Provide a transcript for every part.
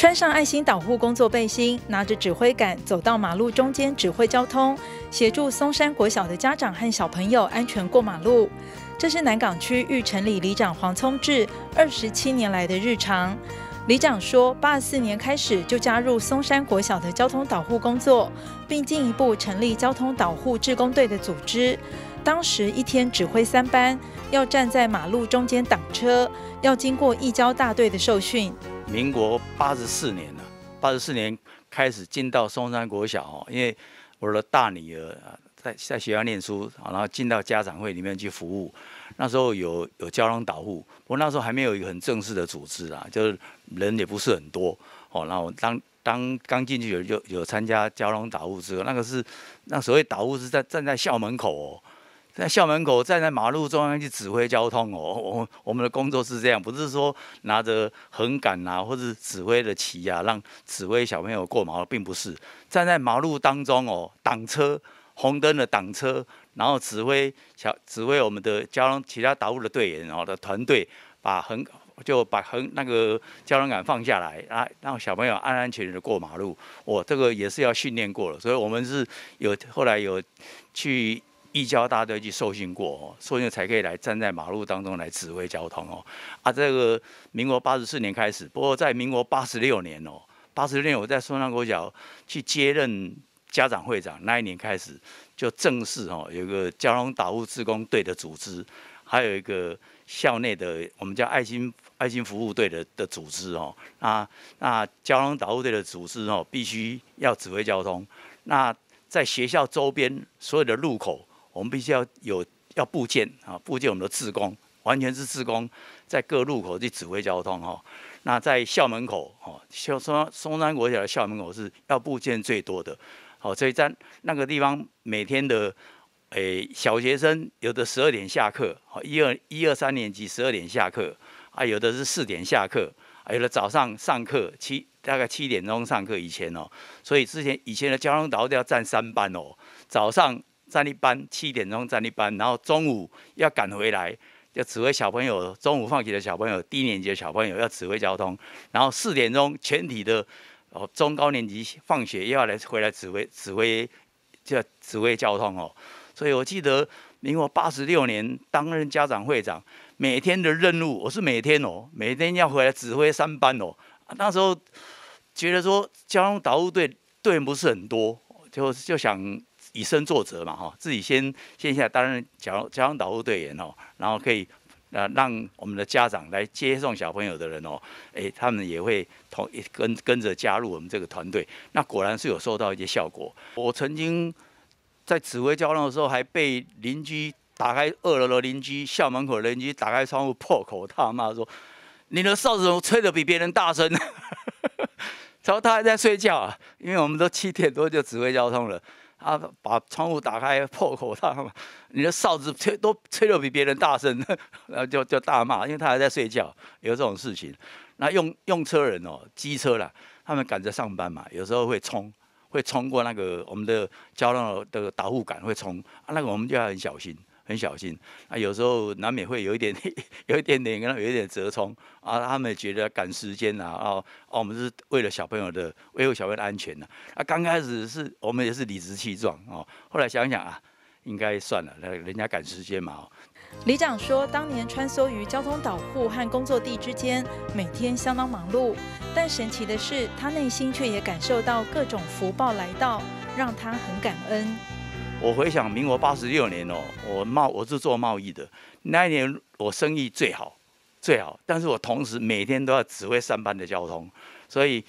穿上爱心导护工作背心，拿着指挥杆走到马路中间指挥交通，协助松山国小的家长和小朋友安全过马路。这是南港区玉成里里长黄聪智二十七年来的日常。里长说，八四年开始就加入松山国小的交通导护工作，并进一步成立交通导护志工队的组织。当时一天指挥三班，要站在马路中间挡车，要经过义交大队的受训。民国八十四年呢，八十四年开始进到松山国小哦，因为我的大女儿在在学校念书，然后进到家长会里面去服务。那时候有有交通导护，不过那时候还没有一个很正式的组织啊，就是人也不是很多哦。然后当当刚进去有有有参加交通导护之后，那个是那所谓导护是在站在校门口。在校门口站在马路中央去指挥交通哦，我我们的工作是这样，不是说拿着横杆啊或者指挥的旗啊，让指挥小朋友过马路，并不是站在马路当中哦，挡车红灯的挡车，然后指挥小指挥我们的交通其他道路的队员哦的团队把横就把横那个交通杆放下来啊，让小朋友安安全的过马路。我这个也是要训练过了，所以我们是有后来有去。移教大队去受训过，受训才可以来站在马路当中来指挥交通哦。啊，这个民国八十四年开始，不过在民国八十六年哦，八十六年我在松山国小去接任家长会长，那一年开始就正式哦，有一个交通导务职工队的组织，还有一个校内的我们叫爱心爱心服务队的的组织哦。啊，那交通导务队的组织哦，必须要指挥交通。那在学校周边所有的路口。我们必须要有要布件啊，布建我们的自工，完全是自工在各路口去指挥交通哈。那在校门口哈，像松松山国小的校门口是要布件最多的，好，所以站那个地方每天的诶小学生，有的十二点下课，一二一二三年级十二点下课啊，有的是四点下课，有的早上上课七大概七点钟上课以前哦，所以之前以前的交通导要站三班哦，早上。站一班七点钟站一班，然后中午要赶回来，要指挥小朋友中午放学的小朋友，低年级的小朋友要指挥交通，然后四点钟全体的哦中高年级放学又要来回来指挥指挥叫指挥交通哦，所以我记得民国八十六年担任家长会长，每天的任务我是每天哦，每天要回来指挥三班哦，那时候觉得说交通导务队队员不是很多，就就想。以身作则嘛，哈，自己先线下担任交交通导护队员哦，然后可以呃让我们的家长来接送小朋友的人哦，哎，他们也会同跟跟着加入我们这个团队，那果然是有受到一些效果。我曾经在指挥交通的时候，还被邻居打开二楼的邻居、校门口邻居打开窗户破口大骂说：“你的哨子怎么吹的比别人大声。”然后他还在睡觉啊，因为我们都七点多就指挥交通了。他把窗户打开破口大骂，你的哨子吹都吹得比别人大声，然后就就大骂，因为他还在睡觉。有这种事情。那用用车人哦，机车啦，他们赶着上班嘛，有时候会冲，会冲过那个我们的交通的导护杆会冲，啊，那个我们就要很小心。很小心啊，有时候难免会有一点、有一点点，可能有一点折冲啊。他们觉得赶时间呐，哦哦，我们是为了小朋友的，维护小朋友的安全的啊。刚开始是我们也是理直气壮哦，后来想想啊，应该算了，那人家赶时间嘛哦。里长说，当年穿梭于交通导护和工作地之间，每天相当忙碌，但神奇的是，他内心却也感受到各种福报来到，让他很感恩。我回想民国八十六年哦，我贸我是做贸易的，那一年我生意最好，最好，但是我同时每天都要指挥上班的交通，所以。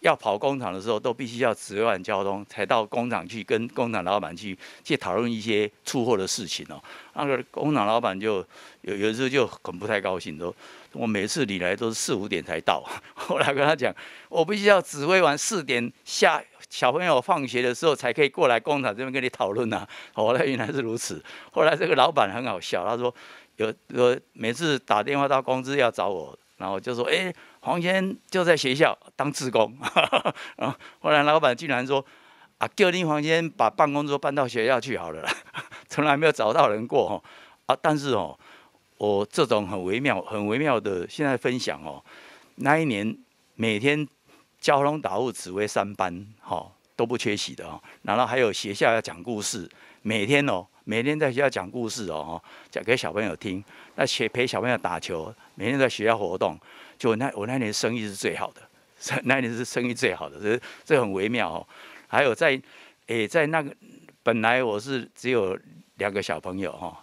要跑工厂的时候，都必须要指挥完交通才到工厂去跟工厂老板去去讨论一些出货的事情哦。那个工厂老板就有有时候就很不太高兴，说：“我每次你来都是四五点才到。”后来跟他讲：“我必须要指挥完四点下小朋友放学的时候才可以过来工厂这边跟你讨论啊。”后来原来是如此。后来这个老板很好笑，他说：“有有每次打电话到公司要找我。”然后就说，哎，黄坚就在学校当志工，然后后来老板竟然说，啊，叫你黄坚把办公桌搬到学校去好了，从来没有找到人过，啊，但是哦，我这种很微妙、很微妙的现在分享哦，那一年每天交通打务指挥三班，哈，都不缺席的哈，然后还有学校要讲故事。每天哦，每天在学校讲故事哦，讲给小朋友听。那学陪小朋友打球，每天在学校活动。就我那我那年生意是最好的，那年是生意最好的，这这很微妙。哦。还有在，哎，在那个本来我是只有两个小朋友哈，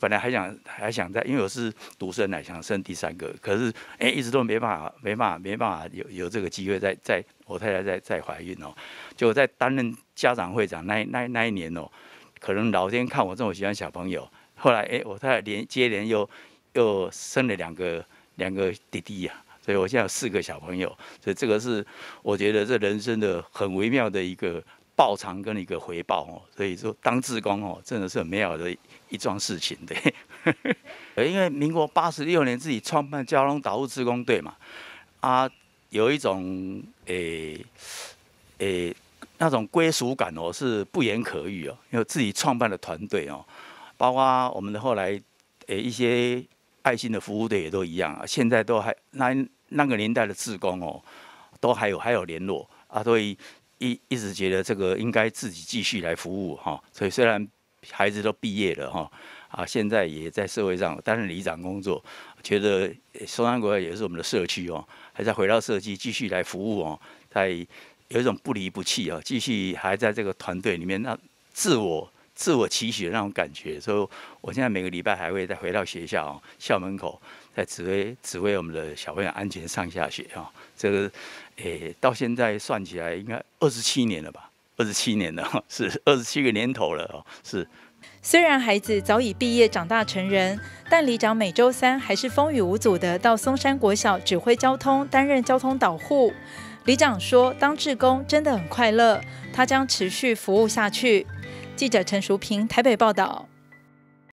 本来还想还想在，因为我是独生奶想生第三个，可是哎一直都没办法，没办法，没办法有有这个机会在在我太太在在怀孕哦。就我在担任家长会长那那那一年哦。可能老天看我这么喜欢小朋友，后来哎，我太连接连又又生了两个两个弟弟呀，所以我现在有四个小朋友，所以这个是我觉得这人生的很微妙的一个报偿跟一个回报哦。所以说当志工哦，真的是很美好的一桩事情对。因为民国八十六年自己创办交通导入志工队嘛，啊，有一种诶诶。那种归属感哦，是不言可喻哦，因为自己创办的团队哦，包括我们的后来，诶一些爱心的服务队也都一样啊。现在都还那那个年代的志工哦，都还有还有联络啊，所以一一直觉得这个应该自己继续来服务哈。所以虽然孩子都毕业了哈，啊，现在也在社会上担任里长工作，觉得松山国也是我们的社区哦，还在回到社区继续来服务哦，在。有一种不离不弃啊，继续还在这个团队里面，那自我自我期许的那种感觉。所以，我现在每个礼拜还会再回到学校，校门口，在指挥指挥我们的小朋友安全上下学啊。这个，诶，到现在算起来应该二十七年了吧？二十七年了，是二十七个年头了哦。是。虽然孩子早已毕业长大成人，但李长每周三还是风雨无阻的到松山国小指挥交通，担任交通导护。李长说：“当志工真的很快乐，他将持续服务下去。”记者陈淑平台北报道。